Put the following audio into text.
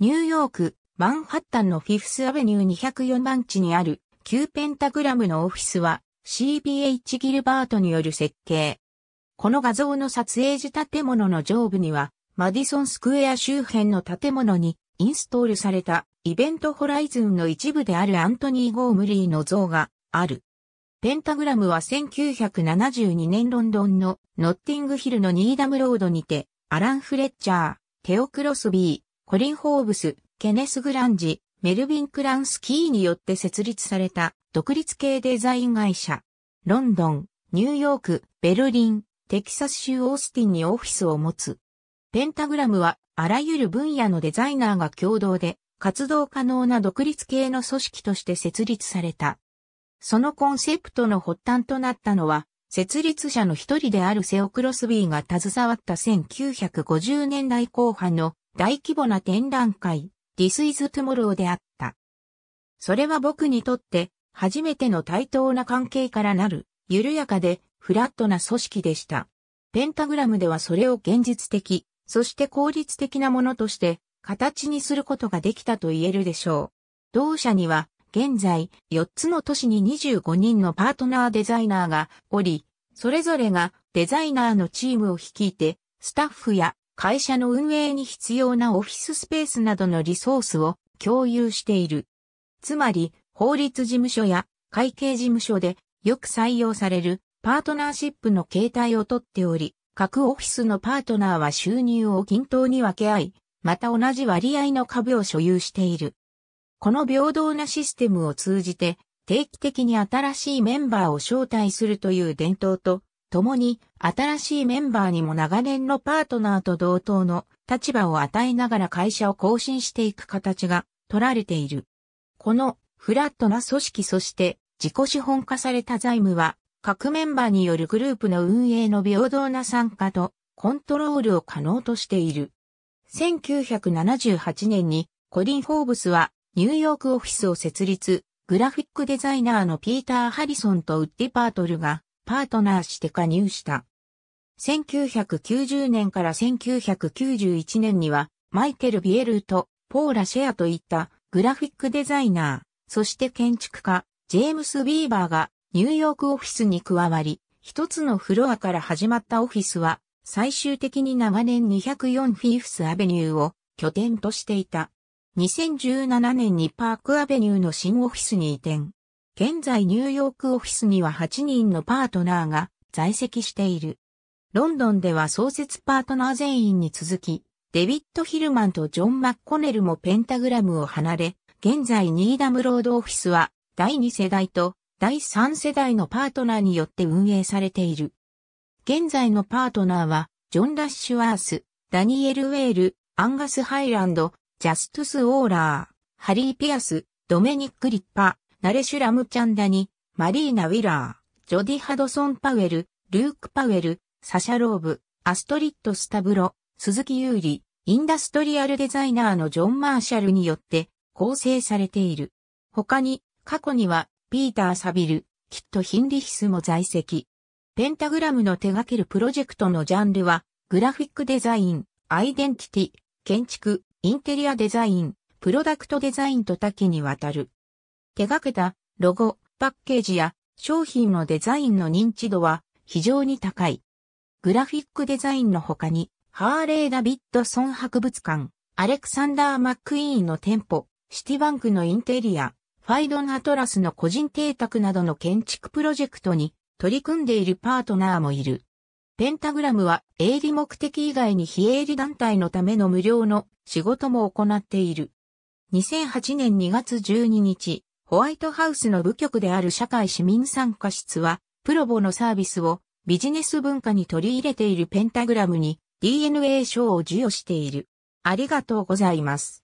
ニューヨーク、マンハッタンのフィフスアベニュー204番地にある旧ペンタグラムのオフィスは CBH ギルバートによる設計。この画像の撮影時建物の上部にはマディソンスクエア周辺の建物にインストールされたイベントホライズンの一部であるアントニー・ゴームリーの像がある。ペンタグラムは1972年ロンドンのノッティングヒルのニーダムロードにてアラン・フレッチャー、テオクロスビー、コリン・ホーブス、ケネス・グランジ、メルヴィン・クランスキーによって設立された独立系デザイン会社。ロンドン、ニューヨーク、ベルリン、テキサス州オースティンにオフィスを持つ。ペンタグラムはあらゆる分野のデザイナーが共同で活動可能な独立系の組織として設立された。そのコンセプトの発端となったのは、設立者の一人であるセオ・クロスビーが携わった1950年代後半の大規模な展覧会、This is Tomorrow であった。それは僕にとって、初めての対等な関係からなる、緩やかで、フラットな組織でした。ペンタグラムではそれを現実的、そして効率的なものとして、形にすることができたと言えるでしょう。同社には、現在、4つの都市に25人のパートナーデザイナーがおり、それぞれがデザイナーのチームを率いて、スタッフや会社の運営に必要なオフィススペースなどのリソースを共有している。つまり、法律事務所や会計事務所でよく採用されるパートナーシップの形態をとっており、各オフィスのパートナーは収入を均等に分け合い、また同じ割合の株を所有している。この平等なシステムを通じて、定期的に新しいメンバーを招待するという伝統と、共に新しいメンバーにも長年のパートナーと同等の立場を与えながら会社を更新していく形が取られている。このフラットな組織そして自己資本化された財務は各メンバーによるグループの運営の平等な参加とコントロールを可能としている。1978年にコリン・フォーブスはニューヨークオフィスを設立、グラフィックデザイナーのピーター・ハリソンとウッディ・パートルがパートナーして加入した。1990年から1991年には、マイケル・ビエルーポーラ・シェアといったグラフィックデザイナー、そして建築家、ジェームス・ビーバーがニューヨークオフィスに加わり、一つのフロアから始まったオフィスは、最終的に長年204フィーフスアベニューを拠点としていた。2017年にパークアベニューの新オフィスに移転。現在ニューヨークオフィスには8人のパートナーが在籍している。ロンドンでは創設パートナー全員に続き、デビッド・ヒルマンとジョン・マッコネルもペンタグラムを離れ、現在ニーダムロードオフィスは第2世代と第3世代のパートナーによって運営されている。現在のパートナーは、ジョン・ラッシュアース、ダニエル・ウェール、アンガス・ハイランド、ジャストゥス・オーラー、ハリー・ピアス、ドメニック・リッパ、ー、ナレシュ・ラムチャンダニ、マリーナ・ウィラー、ジョディ・ハドソン・パウエル、ルーク・パウエル、サシャ・ローブ、アストリッド・スタブロ、鈴木優里、インダストリアルデザイナーのジョン・マーシャルによって構成されている。他に、過去には、ピーター・サビル、キット・ヒンリヒスも在籍。ペンタグラムの手掛けるプロジェクトのジャンルは、グラフィックデザイン、アイデンティティ、建築、インテリアデザイン、プロダクトデザインと多岐にわたる。手掛けたロゴ、パッケージや商品のデザインの認知度は非常に高い。グラフィックデザインの他に、ハーレー・ダビッドソン博物館、アレクサンダー・マックイーンの店舗、シティバンクのインテリア、ファイドン・アトラスの個人邸宅などの建築プロジェクトに取り組んでいるパートナーもいる。ペンタグラムは営利目的以外に非営利団体のための無料の仕事も行っている。2008年2月12日、ホワイトハウスの部局である社会市民参加室は、プロボのサービスをビジネス文化に取り入れているペンタグラムに DNA 賞を授与している。ありがとうございます。